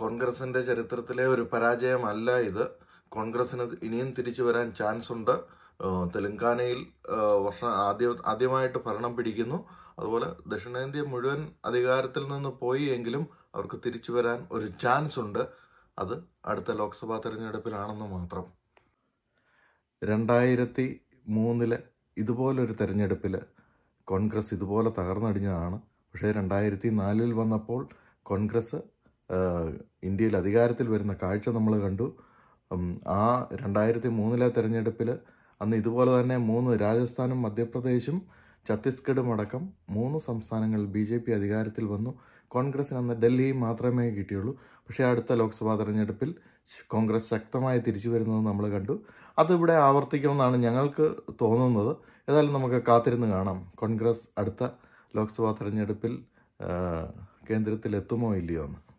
കോൺഗ്രസിന്റെ ചരിത്രത്തിലെ ഒരു പരാജയമല്ല ഇത് കോൺഗ്രസിന് ഇനിയും തിരിച്ചു വരാൻ ചാൻസ് ഉണ്ട് തെലങ്കാനയിൽ വർഷം ആദ്യ ആദ്യമായിട്ട് ഭരണം പിടിക്കുന്നു അതുപോലെ ദക്ഷിണേന്ത്യ മുഴുവൻ അധികാരത്തിൽ നിന്ന് പോയി എങ്കിലും അവർക്ക് തിരിച്ചു വരാൻ ഒരു ചാൻസ് ഉണ്ട് അത് അടുത്ത ലോക്സഭാ തെരഞ്ഞെടുപ്പിലാണെന്ന് മാത്രം രണ്ടായിരത്തി മൂന്നിലെ ഇതുപോലൊരു തെരഞ്ഞെടുപ്പിൽ കോൺഗ്രസ് ഇതുപോലെ തകർന്നടിഞ്ഞതാണ് പക്ഷേ രണ്ടായിരത്തി നാലിൽ വന്നപ്പോൾ കോൺഗ്രസ് ഇന്ത്യയിൽ അധികാരത്തിൽ വരുന്ന കാഴ്ച നമ്മൾ കണ്ടു ആ രണ്ടായിരത്തി മൂന്നിലെ തെരഞ്ഞെടുപ്പിൽ അന്ന് ഇതുപോലെ തന്നെ മൂന്ന് രാജസ്ഥാനും മധ്യപ്രദേശും ഛത്തീസ്ഗഡും അടക്കം മൂന്ന് സംസ്ഥാനങ്ങളിൽ ബി ജെ പി അധികാരത്തിൽ വന്നു കോൺഗ്രസ്സിന് അന്ന് ഡൽഹി മാത്രമേ കിട്ടിയുള്ളൂ പക്ഷേ അടുത്ത ലോക്സഭാ തെരഞ്ഞെടുപ്പിൽ കോൺഗ്രസ് ശക്തമായി തിരിച്ചു വരുന്നത് നമ്മൾ കണ്ടു അതിവിടെ ആവർത്തിക്കുമെന്നാണ് ഞങ്ങൾക്ക് തോന്നുന്നത് ഏതായാലും നമുക്ക് കാത്തിരുന്ന് കാണാം കോൺഗ്രസ് അടുത്ത ലോക്സഭാ തെരഞ്ഞെടുപ്പിൽ കേന്ദ്രത്തിലെത്തുമോ ഇല്ലയോ എന്ന്